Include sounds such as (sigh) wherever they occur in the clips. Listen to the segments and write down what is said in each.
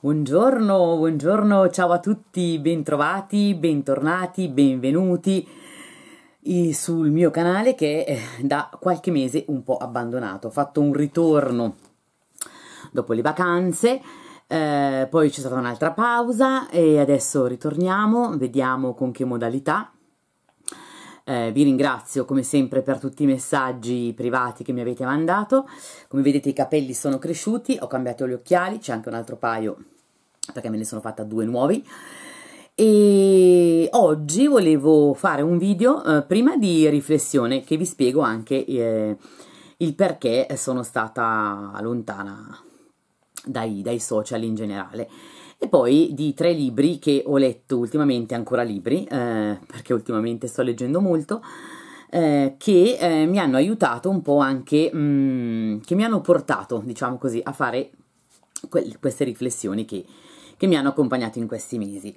Buongiorno, buongiorno, ciao a tutti, bentrovati, bentornati, benvenuti sul mio canale che è da qualche mese un po' abbandonato. Ho fatto un ritorno dopo le vacanze, eh, poi c'è stata un'altra pausa e adesso ritorniamo, vediamo con che modalità eh, vi ringrazio come sempre per tutti i messaggi privati che mi avete mandato. Come vedete i capelli sono cresciuti, ho cambiato gli occhiali, c'è anche un altro paio perché me ne sono fatta due nuovi. E oggi volevo fare un video eh, prima di riflessione che vi spiego anche eh, il perché sono stata lontana dai, dai social in generale. E poi di tre libri che ho letto ultimamente, ancora libri, eh, perché ultimamente sto leggendo molto, eh, che eh, mi hanno aiutato un po' anche, mh, mm, che mi hanno portato, diciamo così, a fare que- queste riflessioni che, che mi hanno accompagnato in questi mesi.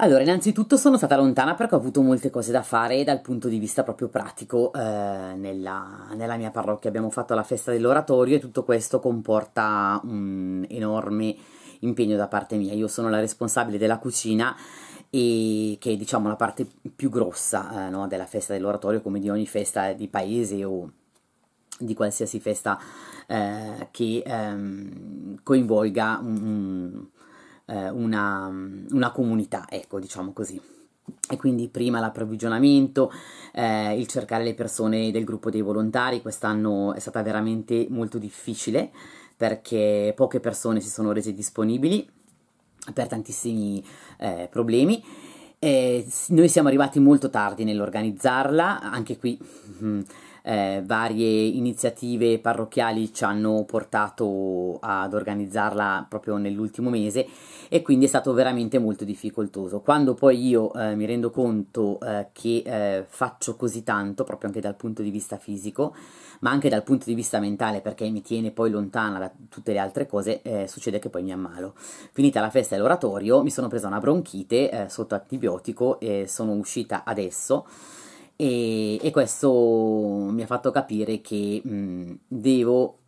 Allora, innanzitutto sono stata lontana perché ho avuto molte cose da fare dal punto di vista proprio pratico eh, nella, nella, mia parrocchia. Abbiamo fatto la festa dell'oratorio e tutto questo comporta un enorme impegno da parte mia. Io sono la responsabile della cucina e che è diciamo la parte più grossa eh, no, della festa dell'oratorio come di ogni festa di paese o di qualsiasi festa eh, che ehm, coinvolga un, un, eh, una, una comunità, ecco diciamo così e quindi prima l'approvvigionamento, eh, il cercare le persone del gruppo dei volontari, quest'anno è stata veramente molto difficile perché poche persone si sono rese disponibili per tantissimi eh, problemi. E noi siamo arrivati molto tardi nell'organizzarla, anche qui mm, eh, varie iniziative parrocchiali ci hanno portato ad organizzarla proprio nell'ultimo mese e quindi è stato veramente molto difficoltoso. Quando poi io eh, mi rendo conto eh, che eh, faccio così tanto, proprio anche dal punto di vista fisico, ma anche dal punto di vista mentale, perché mi tiene poi lontana da tutte le altre cose, eh, succede che poi mi ammalo. Finita la festa e l'oratorio, mi sono presa una bronchite eh, sotto antibiotico e sono uscita adesso. E, e questo mi ha fatto capire che mh, devo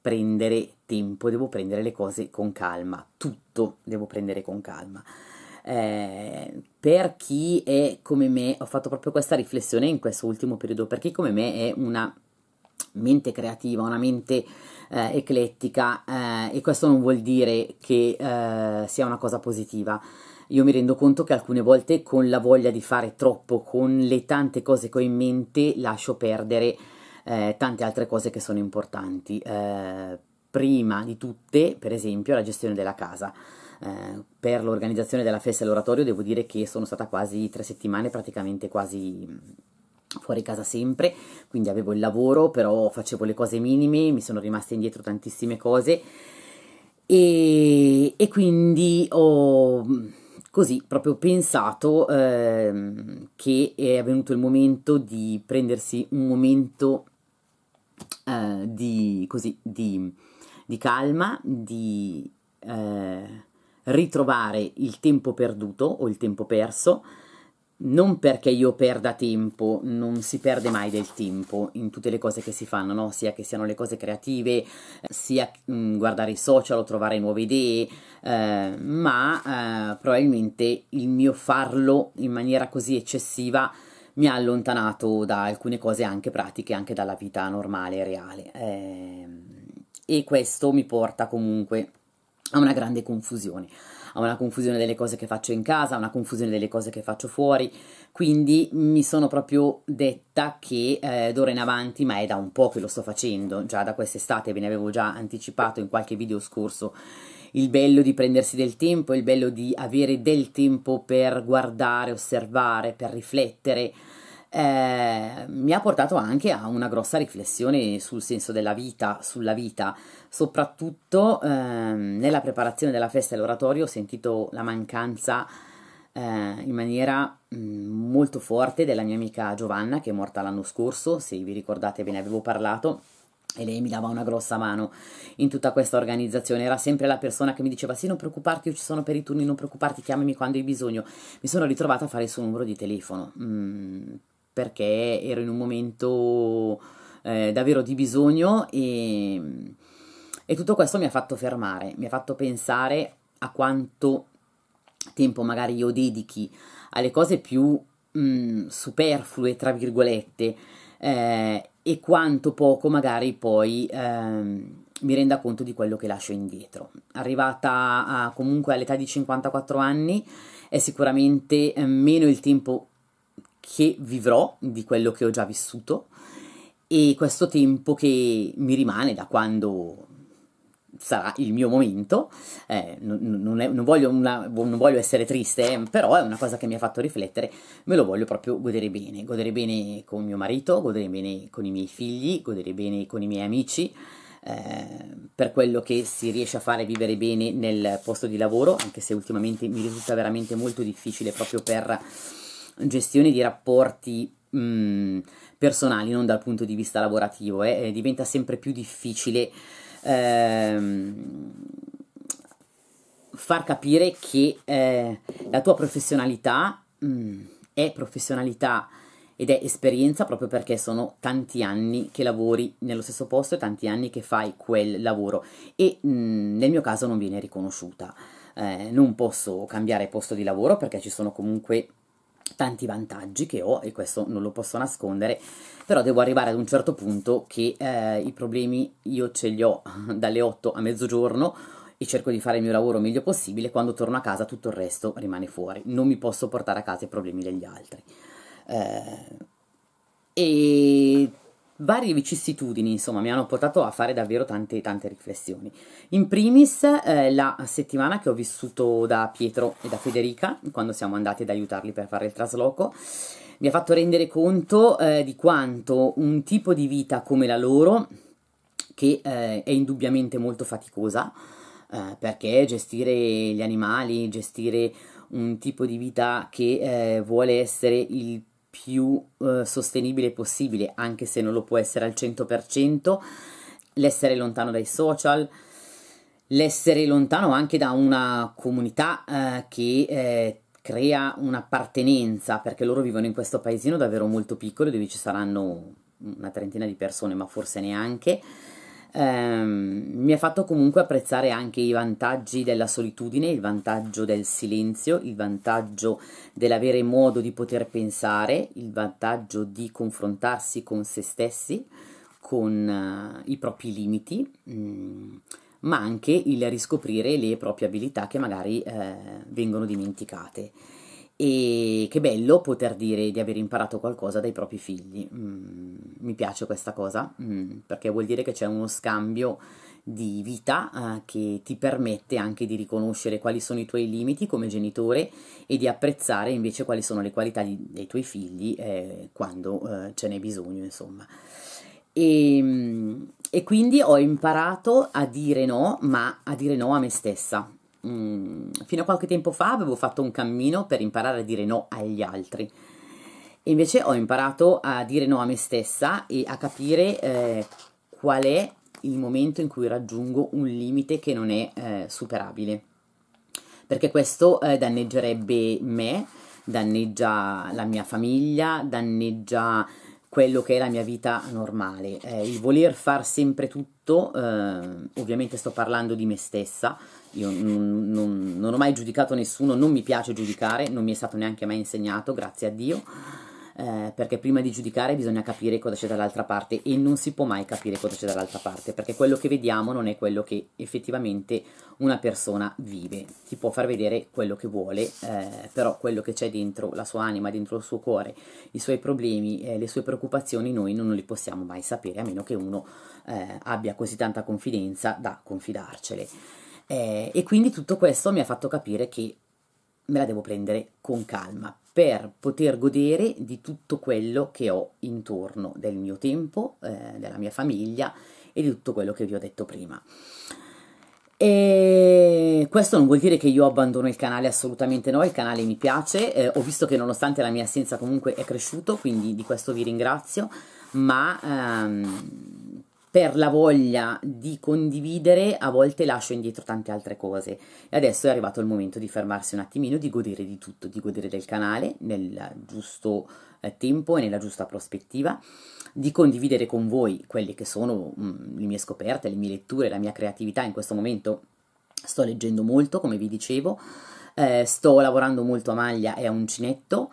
prendere tempo, devo prendere le cose con calma, tutto devo prendere con calma. Eh, per chi è come me, ho fatto proprio questa riflessione in questo ultimo periodo, per chi come me è una mente creativa, una mente eh, eclettica eh, e questo non vuol dire che eh, sia una cosa positiva io mi rendo conto che alcune volte con la voglia di fare troppo, con le tante cose che ho in mente, lascio perdere eh, tante altre cose che sono importanti. Eh, prima di tutte, per esempio, la gestione della casa. Eh, per l'organizzazione della festa e l'oratorio devo dire che sono stata quasi tre settimane, praticamente quasi mm, fuori casa sempre, quindi avevo il lavoro, però facevo le cose minime, mi sono rimaste indietro tantissime cose e, e quindi ho mm, Così, proprio pensato eh, che è venuto il momento di prendersi un momento eh, di, così, di, di, calma, di eh, ritrovare il tempo perduto o il tempo perso, non perché io perda tempo, non si perde mai del tempo in tutte le cose che si fanno, no? sia che siano le cose creative, sia mm, guardare i social o trovare nuove idee, eh, ma eh, probabilmente il mio farlo in maniera così eccessiva mi ha allontanato da alcune cose anche pratiche, anche dalla vita normale e reale. Eh, e questo mi porta comunque a una grande confusione a una confusione delle cose che faccio in casa, a una confusione delle cose che faccio fuori. Quindi mi sono proprio detta che eh, d'ora in avanti, ma è da un po' che lo sto facendo, già da quest'estate, ve ne avevo già anticipato in qualche video scorso, il bello di prendersi del tempo, il bello di avere del tempo per guardare, osservare, per riflettere eh, mi ha portato anche a una grossa riflessione sul senso della vita, sulla vita, soprattutto eh, nella preparazione della festa e l'oratorio ho sentito la mancanza eh, in maniera mh, mm, molto forte della mia amica Giovanna che è morta l'anno scorso, se vi ricordate ve ne avevo parlato e lei mi dava una grossa mano in tutta questa organizzazione. Era sempre la persona che mi diceva: Sì, non preoccuparti, io ci sono per i turni, non preoccuparti, chiamami quando hai bisogno. Mi sono ritrovata a fare il suo numero di telefono. Mm, perché ero in un momento eh, davvero di bisogno e, e tutto questo mi ha fatto fermare, mi ha fatto pensare a quanto tempo magari io dedichi alle cose più mh, mm, superflue, tra virgolette, eh, e quanto poco magari poi ehm, mi renda conto di quello che lascio indietro. Arrivata a, comunque all'età di 54 anni è sicuramente eh, meno il tempo che vivrò, di quello che ho già vissuto e questo tempo che mi rimane da quando sarà il mio momento, eh, non, è, non, voglio una, non, voglio essere triste, eh, però è una cosa che mi ha fatto riflettere, me lo voglio proprio godere bene, godere bene con mio marito, godere bene con i miei figli, godere bene con i miei amici, eh, per quello che si riesce a fare vivere bene nel posto di lavoro, anche se ultimamente mi risulta veramente molto difficile proprio per gestione di rapporti mh, mm, personali, non dal punto di vista lavorativo, eh, diventa sempre più difficile ehm, far capire che eh, la tua professionalità mh, mm, è professionalità ed è esperienza proprio perché sono tanti anni che lavori nello stesso posto e tanti anni che fai quel lavoro e mh, mm, nel mio caso non viene riconosciuta. Eh, non posso cambiare posto di lavoro perché ci sono comunque tanti vantaggi che ho e questo non lo posso nascondere, però devo arrivare ad un certo punto che eh, i problemi io ce li ho (laughs) dalle 8 a mezzogiorno e cerco di fare il mio lavoro meglio possibile, quando torno a casa tutto il resto rimane fuori, non mi posso portare a casa i problemi degli altri. Eh, e varie vicissitudini, insomma, mi hanno portato a fare davvero tante, tante riflessioni. In primis, eh, la settimana che ho vissuto da Pietro e da Federica, quando siamo andati ad aiutarli per fare il trasloco, mi ha fatto rendere conto eh, di quanto un tipo di vita come la loro, che eh, è indubbiamente molto faticosa, eh, perché gestire gli animali, gestire un tipo di vita che eh, vuole essere il più eh, sostenibile possibile, anche se non lo può essere al 100%, l'essere lontano dai social, l'essere lontano anche da una comunità eh, che eh, crea un'appartenenza, perché loro vivono in questo paesino davvero molto piccolo, dove ci saranno una trentina di persone, ma forse neanche ehm, mi ha fatto comunque apprezzare anche i vantaggi della solitudine, il vantaggio del silenzio, il vantaggio dell'avere modo di poter pensare, il vantaggio di confrontarsi con se stessi, con eh, i propri limiti. Mh, mm, ma anche il riscoprire le proprie abilità che magari eh, vengono dimenticate. E che bello poter dire di aver imparato qualcosa dai propri figli. Mm, mi piace questa cosa mm, perché vuol dire che c'è uno scambio di vita eh, che ti permette anche di riconoscere quali sono i tuoi limiti come genitore e di apprezzare invece quali sono le qualità di, dei tuoi figli eh, quando eh, ce n'è bisogno, insomma. E, ehm, e quindi ho imparato a dire no, ma a dire no a me stessa Mm, fino a qualche tempo fa avevo fatto un cammino per imparare a dire no agli altri. E invece ho imparato a dire no a me stessa e a capire eh, qual è il momento in cui raggiungo un limite che non è eh, superabile. Perché questo eh, danneggerebbe me, danneggia la mia famiglia, danneggia quello che è la mia vita normale, eh, il voler far sempre tutto, eh, ovviamente sto parlando di me stessa, io non, non, non ho mai giudicato nessuno, non mi piace giudicare, non mi è stato neanche mai insegnato, grazie a Dio, eh, perché prima di giudicare bisogna capire cosa c'è dall'altra parte e non si può mai capire cosa c'è dall'altra parte, perché quello che vediamo non è quello che effettivamente una persona vive. Ti può far vedere quello che vuole, eh, però quello che c'è dentro la sua anima, dentro il suo cuore, i suoi problemi, eh, le sue preoccupazioni, noi non li possiamo mai sapere, a meno che uno eh, abbia così tanta confidenza da confidarcele. Eh, e quindi tutto questo mi ha fatto capire che me la devo prendere con calma per poter godere di tutto quello che ho intorno, del mio tempo, eh, della mia famiglia e di tutto quello che vi ho detto prima. E questo non vuol dire che io abbandono il canale, assolutamente no, il canale mi piace, eh, ho visto che nonostante la mia assenza comunque è cresciuto, quindi di questo vi ringrazio, ma ehm, per la voglia di condividere a volte lascio indietro tante altre cose e adesso è arrivato il momento di fermarsi un attimino, di godere di tutto, di godere del canale nel giusto eh, tempo e nella giusta prospettiva, di condividere con voi quelle che sono mh, mm, le mie scoperte, le mie letture, la mia creatività in questo momento sto leggendo molto come vi dicevo, eh, sto lavorando molto a maglia e a uncinetto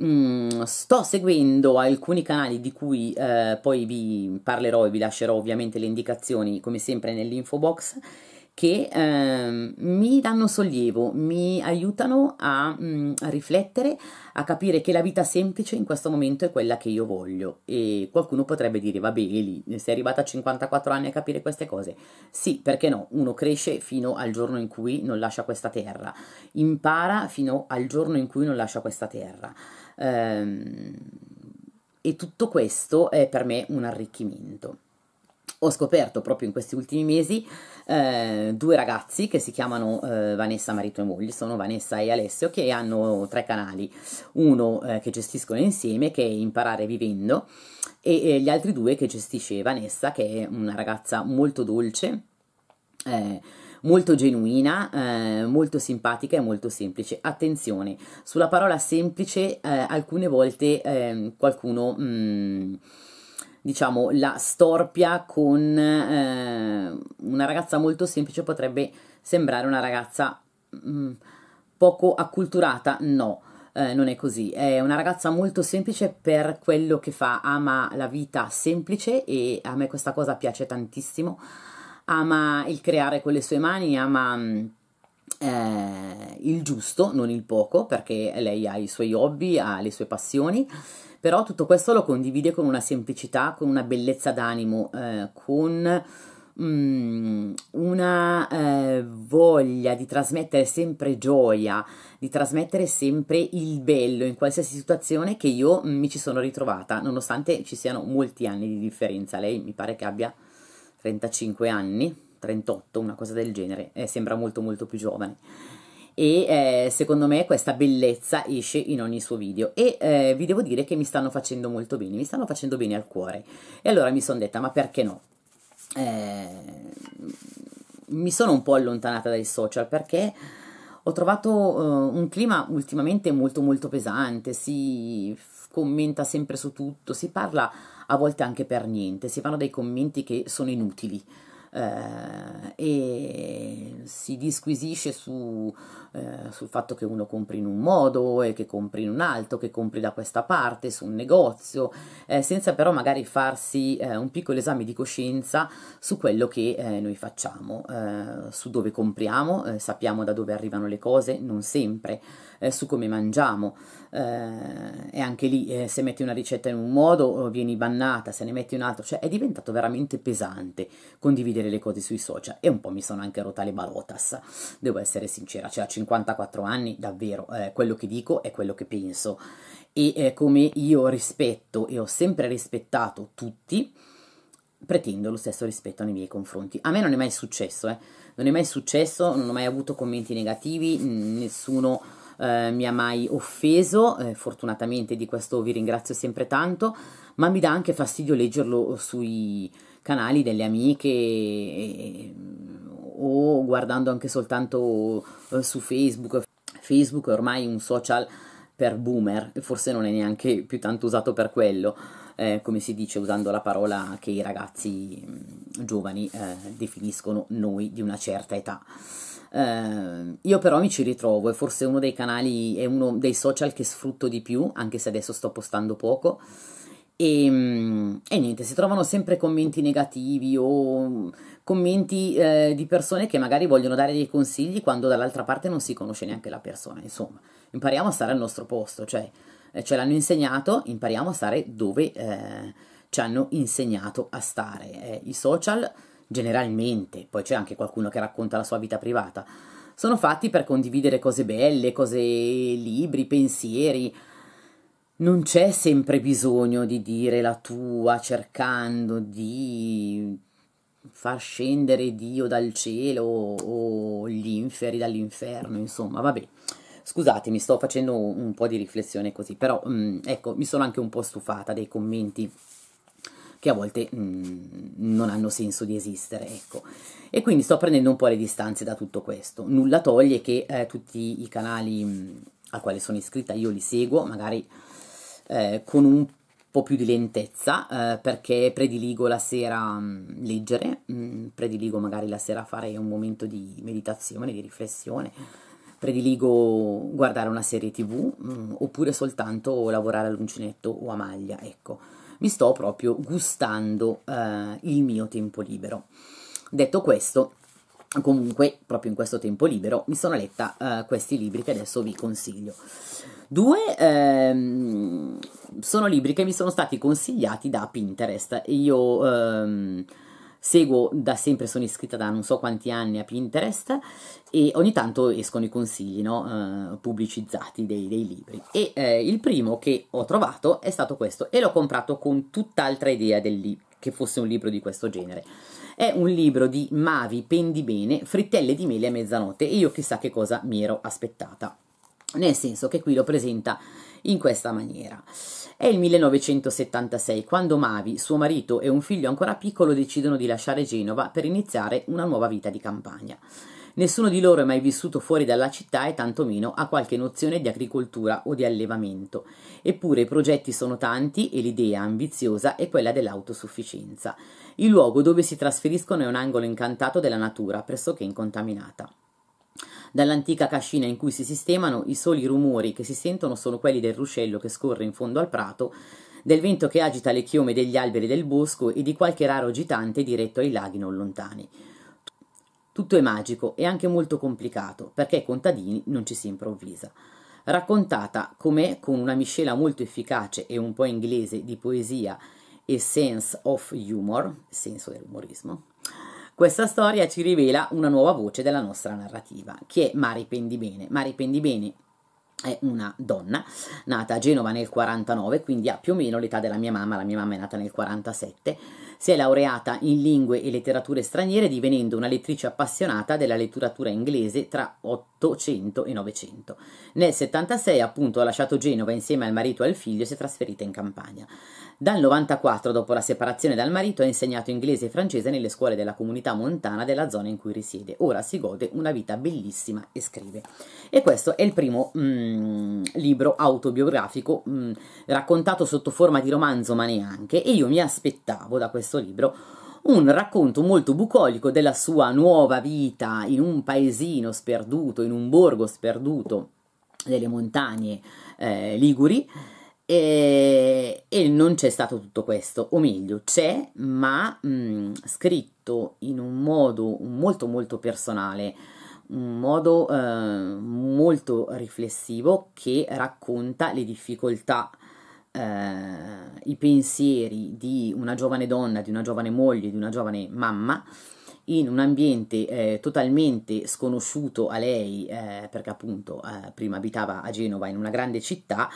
Mm, sto seguendo alcuni canali di cui eh, poi vi parlerò e vi lascerò ovviamente le indicazioni come sempre nell'info box che eh, mi danno sollievo, mi aiutano a, mh, mm, a, riflettere, a capire che la vita semplice in questo momento è quella che io voglio. E qualcuno potrebbe dire, vabbè, Eli, sei arrivata a 54 anni a capire queste cose. Sì, perché no? Uno cresce fino al giorno in cui non lascia questa terra, impara fino al giorno in cui non lascia questa terra. Ehm, e tutto questo è per me un arricchimento. Ho scoperto proprio in questi ultimi mesi eh, due ragazzi che si chiamano eh, Vanessa marito e moglie, sono Vanessa e Alessio, che hanno tre canali, uno eh, che gestiscono insieme, che è Imparare Vivendo, e, e gli altri due che gestisce Vanessa, che è una ragazza molto dolce, eh, molto genuina, eh, molto simpatica e molto semplice. Attenzione, sulla parola semplice eh, alcune volte eh, qualcuno... Mm, diciamo la storpia con eh, una ragazza molto semplice potrebbe sembrare una ragazza mm, poco acculturata no eh, non è così, è una ragazza molto semplice per quello che fa, ama la vita semplice e a me questa cosa piace tantissimo ama il creare con le sue mani, ama mm, eh, il giusto, non il poco, perché lei ha i suoi hobby, ha le sue passioni, però tutto questo lo condivide con una semplicità, con una bellezza d'animo, eh, con mm, una eh, voglia di trasmettere sempre gioia, di trasmettere sempre il bello in qualsiasi situazione che io mi ci sono ritrovata, nonostante ci siano molti anni di differenza. Lei mi pare che abbia 35 anni, 38, una cosa del genere, eh, sembra molto molto più giovane. E eh, secondo me questa bellezza esce in ogni suo video e eh, vi devo dire che mi stanno facendo molto bene, mi stanno facendo bene al cuore. E allora mi sono detta, ma perché no? Eh, mi sono un po' allontanata dai social perché ho trovato uh, un clima ultimamente molto molto pesante, si commenta sempre su tutto, si parla a volte anche per niente, si fanno dei commenti che sono inutili, eh, e si disquisisce su, eh, sul fatto che uno compri in un modo e che compri in un altro, che compri da questa parte, su un negozio, eh, senza però magari farsi eh, un piccolo esame di coscienza su quello che eh, noi facciamo, eh, su dove compriamo, sappiamo da dove arrivano le cose, non sempre, su come mangiamo. e anche lì se metti una ricetta in un modo oh, vieni bannata, se ne metti un altro, cioè è diventato veramente pesante condividere vedere le cose sui social e un po' mi sono anche rotta le balotas, devo essere sincera, cioè a 54 anni davvero eh, quello che dico è quello che penso e eh, come io rispetto e ho sempre rispettato tutti, pretendo lo stesso rispetto nei miei confronti. A me non è mai successo, eh. non è mai successo, non ho mai avuto commenti negativi, nessuno eh, mi ha mai offeso, eh, fortunatamente di questo vi ringrazio sempre tanto, ma mi dà anche fastidio leggerlo eh, sui, canali delle amiche e, eh, o guardando anche soltanto eh, su Facebook. Facebook è ormai un social per boomer, forse non è neanche più tanto usato per quello, eh, come si dice usando la parola che i ragazzi mh, mm, giovani eh, definiscono noi di una certa età. Eh, io però mi ci ritrovo, è forse uno dei canali, è uno dei social che sfrutto di più, anche se adesso sto postando poco. E, ehm, e, niente, si trovano sempre commenti negativi o mm, commenti eh, di persone che magari vogliono dare dei consigli quando dall'altra parte non si conosce neanche la persona. Insomma, impariamo a stare al nostro posto, cioè eh, ce l'hanno insegnato, impariamo a stare dove eh, ci hanno insegnato a stare. Eh, I social generalmente, poi c'è anche qualcuno che racconta la sua vita privata, sono fatti per condividere cose belle, cose libri, pensieri non c'è sempre bisogno di dire la tua cercando di far scendere Dio dal cielo o gli inferi dall'inferno, insomma, vabbè. Scusatemi, sto facendo un po' di riflessione così, però mh, mm, ecco, mi sono anche un po' stufata dei commenti che a volte mh, mm, non hanno senso di esistere, ecco. E quindi sto prendendo un po' le distanze da tutto questo. Nulla toglie che eh, tutti i canali mh, mm, a quale sono iscritta io li seguo, magari eh, con un po' più di lentezza eh, perché prediligo la sera mh, mm, leggere, mh, mm, prediligo magari la sera fare un momento di meditazione, di riflessione, prediligo guardare una serie tv mh, mm, oppure soltanto lavorare all'uncinetto o a maglia, ecco. Mi sto proprio gustando eh, il mio tempo libero. Detto questo, comunque proprio in questo tempo libero mi sono letta uh, questi libri che adesso vi consiglio. Due ehm, sono libri che mi sono stati consigliati da Pinterest. Io ehm, seguo da sempre, sono iscritta da non so quanti anni a Pinterest e ogni tanto escono i consigli no? uh, pubblicizzati dei, dei, libri. E eh, il primo che ho trovato è stato questo e l'ho comprato con tutt'altra idea del, che fosse un libro di questo genere è un libro di Mavi Pendibene, Frittelle di mele a mezzanotte, e io chissà che cosa mi ero aspettata, nel senso che qui lo presenta in questa maniera. È il 1976 quando Mavi, suo marito e un figlio ancora piccolo decidono di lasciare Genova per iniziare una nuova vita di campagna. Nessuno di loro è mai vissuto fuori dalla città e tantomeno ha qualche nozione di agricoltura o di allevamento. Eppure i progetti sono tanti e l'idea ambiziosa è quella dell'autosufficienza. Il luogo dove si trasferiscono è un angolo incantato della natura, pressoché incontaminata. Dall'antica cascina in cui si sistemano, i soli rumori che si sentono sono quelli del ruscello che scorre in fondo al prato, del vento che agita le chiome degli alberi del bosco e di qualche raro gitante diretto ai laghi non lontani. Tutto è magico e anche molto complicato, perché ai contadini non ci si improvvisa. Raccontata com'è con una miscela molto efficace e un po' inglese di poesia e sense of humor, senso dell'umorismo, questa storia ci rivela una nuova voce della nostra narrativa, che è Mari Pendibene. Mari Pendibene è una donna nata a Genova nel 49, quindi ha più o meno l'età della mia mamma, la mia mamma è nata nel 47 si è laureata in lingue e letterature straniere divenendo una lettrice appassionata della letteratura inglese tra 800 e 900. Nel 76 appunto ha lasciato Genova insieme al marito e al figlio e si è trasferita in campagna. Dal 94 dopo la separazione dal marito ha insegnato inglese e francese nelle scuole della comunità montana della zona in cui risiede. Ora si gode una vita bellissima e scrive. E questo è il primo mm, libro autobiografico mm, raccontato sotto forma di romanzo ma neanche e io mi aspettavo da questo questo libro un racconto molto bucolico della sua nuova vita in un paesino sperduto, in un borgo sperduto delle montagne eh, liguri. E, e, non c'è stato tutto questo, o meglio, c'è, ma mh, scritto in un modo molto molto personale, un modo eh, molto riflessivo che racconta le difficoltà eh, eh, i pensieri di una giovane donna, di una giovane moglie, di una giovane mamma in un ambiente eh, totalmente sconosciuto a lei, eh, perché appunto eh, prima abitava a Genova in una grande città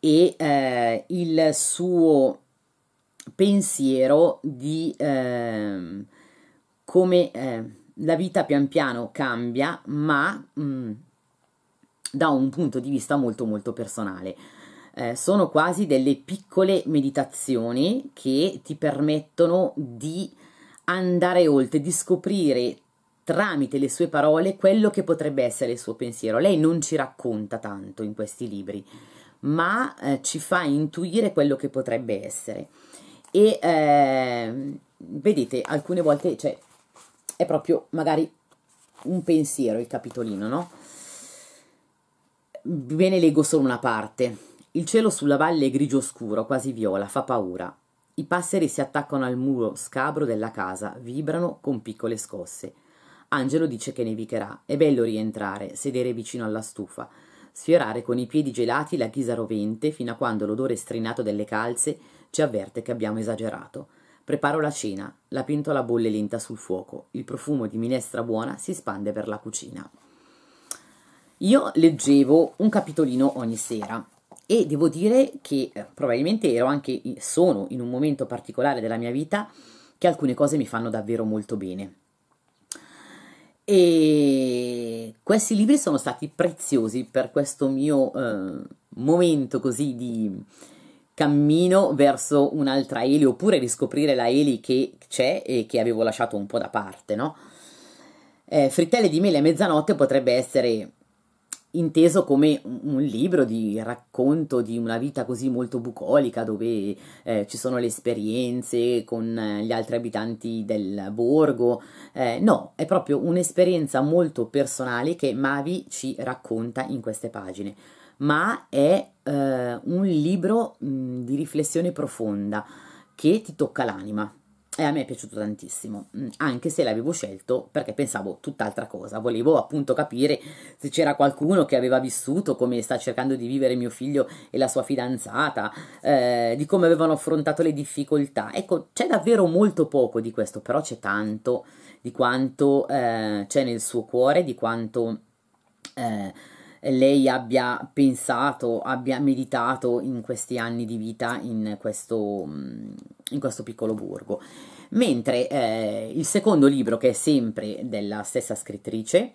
e eh, il suo pensiero di ehm, come eh, la vita pian piano cambia, ma mh, mm, da un punto di vista molto molto personale eh, sono quasi delle piccole meditazioni che ti permettono di andare oltre, di scoprire tramite le sue parole quello che potrebbe essere il suo pensiero. Lei non ci racconta tanto in questi libri, ma eh, ci fa intuire quello che potrebbe essere. E eh, vedete, alcune volte cioè, è proprio magari un pensiero il capitolino, no? Ve ne leggo solo una parte. Il cielo sulla valle è grigio scuro, quasi viola, fa paura. I passeri si attaccano al muro scabro della casa, vibrano con piccole scosse. Angelo dice che nevicherà. È bello rientrare, sedere vicino alla stufa, sfiorare con i piedi gelati la ghisa rovente fino a quando l'odore strinato delle calze ci avverte che abbiamo esagerato. Preparo la cena, la pentola bolle lenta sul fuoco, il profumo di minestra buona si spande per la cucina. Io leggevo un capitolino ogni sera e devo dire che eh, probabilmente ero anche, sono in un momento particolare della mia vita che alcune cose mi fanno davvero molto bene. E questi libri sono stati preziosi per questo mio eh, momento così di cammino verso un'altra Eli oppure riscoprire la Eli che c'è e che avevo lasciato un po' da parte, no? Eh, frittelle di mele a mezzanotte potrebbe essere inteso come un libro di racconto di una vita così molto bucolica dove eh, ci sono le esperienze con eh, gli altri abitanti del borgo. Eh, no, è proprio un'esperienza molto personale che Mavi ci racconta in queste pagine, ma è eh, un libro mh, di riflessione profonda che ti tocca l'anima e a me è piaciuto tantissimo, mm, anche se l'avevo scelto perché pensavo tutt'altra cosa, volevo appunto capire se c'era qualcuno che aveva vissuto come sta cercando di vivere mio figlio e la sua fidanzata, eh, di come avevano affrontato le difficoltà. Ecco, c'è davvero molto poco di questo, però c'è tanto di quanto eh, c'è nel suo cuore, di quanto eh, lei abbia pensato, abbia meditato in questi anni di vita in questo, mm, in questo piccolo borgo. Mentre eh, il secondo libro, che è sempre della stessa scrittrice,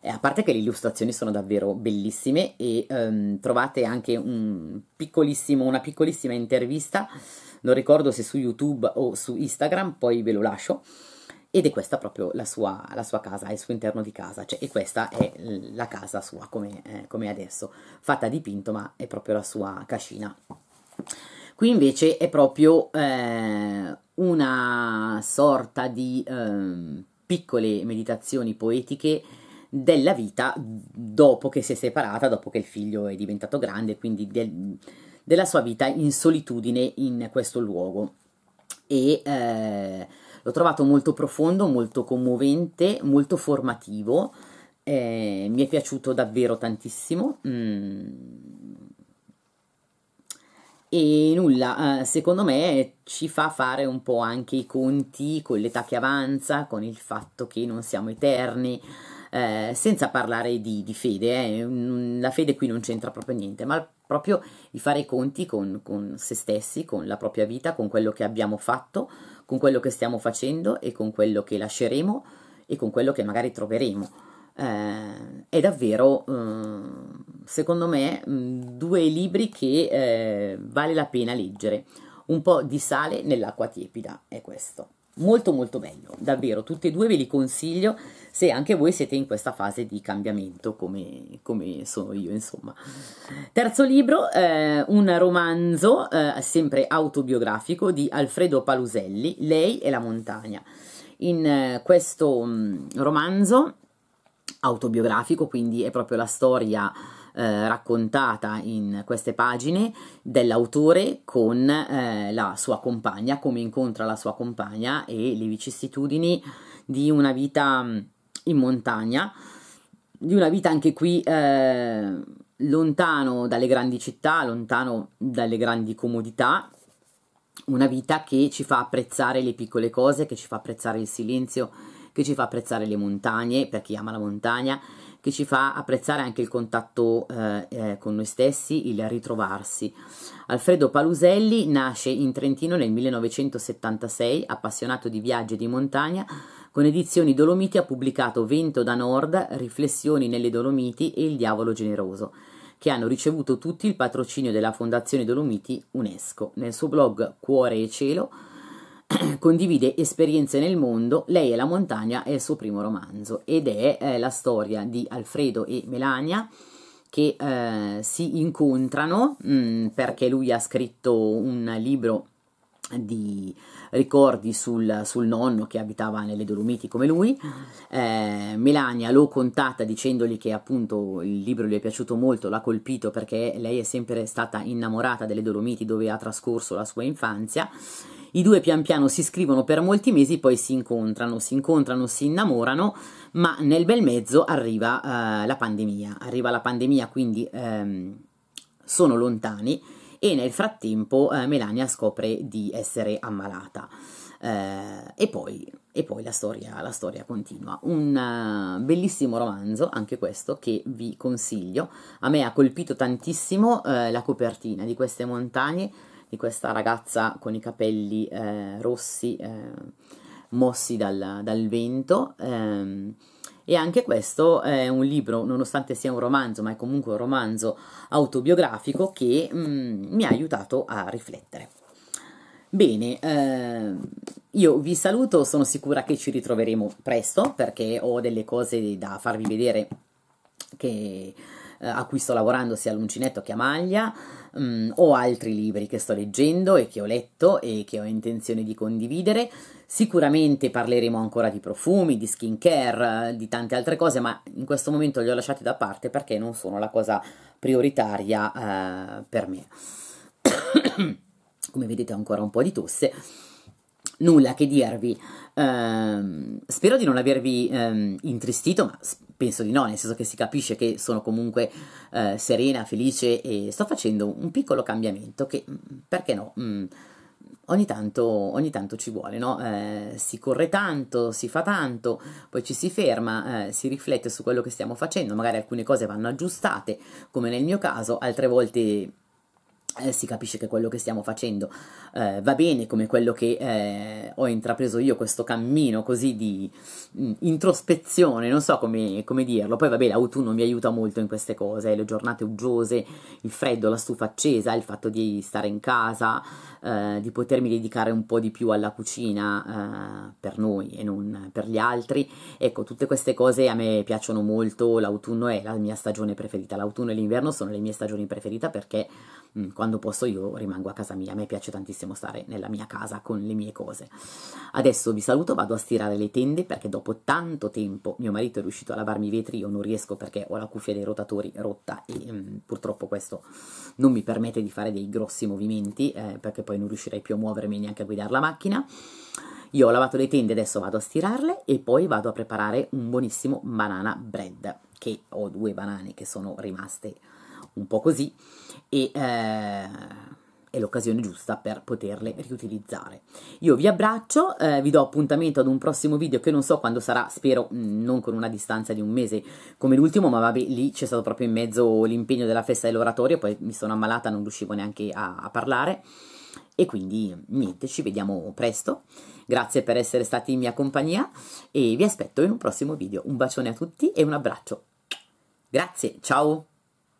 eh, a parte che le illustrazioni sono davvero bellissime e ehm, trovate anche un una piccolissima intervista, non ricordo se su YouTube o su Instagram, poi ve lo lascio ed è questa proprio la sua, la sua casa, il suo interno di casa, cioè, e questa è la casa sua come, eh, come adesso, fatta dipinto ma è proprio la sua cascina. Qui invece è proprio eh, una sorta di eh, piccole meditazioni poetiche della vita dopo che si è separata, dopo che il figlio è diventato grande, quindi del, della sua vita in solitudine in questo luogo. E eh, L'ho trovato molto profondo, molto commovente, molto formativo. Eh, mi è piaciuto davvero tantissimo. Mm. E nulla, eh, secondo me ci fa fare un po' anche i conti con l'età che avanza, con il fatto che non siamo eterni, eh, senza parlare di, di fede, eh. Mm, la fede qui non c'entra proprio niente, ma proprio di fare i conti con, con se stessi, con la propria vita, con quello che abbiamo fatto, con quello che stiamo facendo e con quello che lasceremo e con quello che magari troveremo. Eh, è davvero, eh, secondo me, mm, due libri che eh, vale la pena leggere. Un po' di sale nell'acqua tiepida è questo molto molto meglio, davvero, tutti e due ve li consiglio se anche voi siete in questa fase di cambiamento come, come sono io insomma. Terzo libro, eh, un romanzo eh, sempre autobiografico di Alfredo Paluselli, Lei e la montagna. In eh, questo mh, mm, romanzo autobiografico, quindi è proprio la storia eh, raccontata in queste pagine dell'autore con eh, la sua compagna, come incontra la sua compagna e le vicissitudini di una vita mm, in montagna, di una vita anche qui eh, lontano dalle grandi città, lontano dalle grandi comodità, una vita che ci fa apprezzare le piccole cose, che ci fa apprezzare il silenzio, che ci fa apprezzare le montagne, per chi ama la montagna, che ci fa apprezzare anche il contatto eh, eh, con noi stessi, il ritrovarsi. Alfredo Paluselli nasce in Trentino nel 1976, appassionato di viaggio e di montagna, con edizioni Dolomiti ha pubblicato Vento da Nord, Riflessioni nelle Dolomiti e Il Diavolo Generoso che hanno ricevuto tutti il patrocinio della Fondazione Dolomiti UNESCO. Nel suo blog Cuore e Cielo (clears throat) condivide esperienze nel mondo, Lei e la montagna è il suo primo romanzo ed è eh, la storia di Alfredo e Melania che eh, si incontrano mh, mm, perché lui ha scritto un libro di ricordi sul, sul, nonno che abitava nelle Dolomiti come lui. Ah. Eh, Melania lo contatta dicendogli che appunto il libro gli è piaciuto molto, l'ha colpito perché lei è sempre stata innamorata delle Dolomiti dove ha trascorso la sua infanzia i due pian piano si scrivono per molti mesi, poi si incontrano, si incontrano, si innamorano, ma nel bel mezzo arriva eh, la pandemia. Arriva la pandemia, quindi ehm, sono lontani e nel frattempo eh, Melania scopre di essere ammalata. Eh, e, poi, e poi la, storia, la storia, continua. Un uh, bellissimo romanzo, anche questo, che vi consiglio. A me ha colpito tantissimo eh, la copertina di queste montagne di questa ragazza con i capelli eh, rossi eh, mossi dal, dal vento. Ehm, e anche questo è un libro, nonostante sia un romanzo, ma è comunque un romanzo autobiografico che mm, mi ha aiutato a riflettere. Bene, ehm, io vi saluto, sono sicura che ci ritroveremo presto perché ho delle cose da farvi vedere che, eh, a cui sto lavorando sia all'uncinetto che a maglia mh, mm, ho altri libri che sto leggendo e che ho letto e che ho intenzione di condividere. Sicuramente parleremo ancora di profumi, di skincare, di tante altre cose, ma in questo momento li ho lasciati da parte perché non sono la cosa prioritaria eh, per me. (coughs) Come vedete ho ancora un po' di tosse. Nulla che dirvi. Eh, spero di non avervi eh, intristito, ma penso di no, nel senso che si capisce che sono comunque eh, serena, felice e sto facendo un piccolo cambiamento che, mm, mm, perché no, mm, ogni, tanto, ogni tanto, ci vuole, no? eh, si corre tanto, si fa tanto, poi ci si ferma, eh, si riflette su quello che stiamo facendo, magari alcune cose vanno aggiustate, come nel mio caso, altre volte eh, si capisce che quello che stiamo facendo eh, va bene come quello che eh, ho intrapreso io, questo cammino così di mh, mm, introspezione, non so come, come, dirlo. Poi vabbè, l'autunno mi aiuta molto in queste cose, eh, le giornate uggiose, il freddo, la stufa accesa, il fatto di stare in casa, eh, di potermi dedicare un po' di più alla cucina eh, per noi e non per gli altri. Ecco, tutte queste cose a me piacciono molto, l'autunno è la mia stagione preferita, l'autunno e l'inverno sono le mie stagioni preferite perché mh, mm, quando quando posso io rimango a casa mia, a me piace tantissimo stare nella mia casa con le mie cose. Adesso vi saluto, vado a stirare le tende perché dopo tanto tempo mio marito è riuscito a lavarmi i vetri, io non riesco perché ho la cuffia dei rotatori rotta e mh, mm, purtroppo questo non mi permette di fare dei grossi movimenti eh, perché poi non riuscirei più a muovermi neanche a guidare la macchina. Io ho lavato le tende, adesso vado a stirarle e poi vado a preparare un buonissimo banana bread, che ho due banane che sono rimaste un po' così e eh, è l'occasione giusta per poterle riutilizzare. Io vi abbraccio, eh, vi do appuntamento ad un prossimo video che non so quando sarà, spero mh, mm, non con una distanza di un mese come l'ultimo, ma vabbè lì c'è stato proprio in mezzo l'impegno della festa dell'oratorio, poi mi sono ammalata, non riuscivo neanche a, a parlare e quindi niente, ci vediamo presto. Grazie per essere stati in mia compagnia e vi aspetto in un prossimo video. Un bacione a tutti e un abbraccio. Grazie, ciao!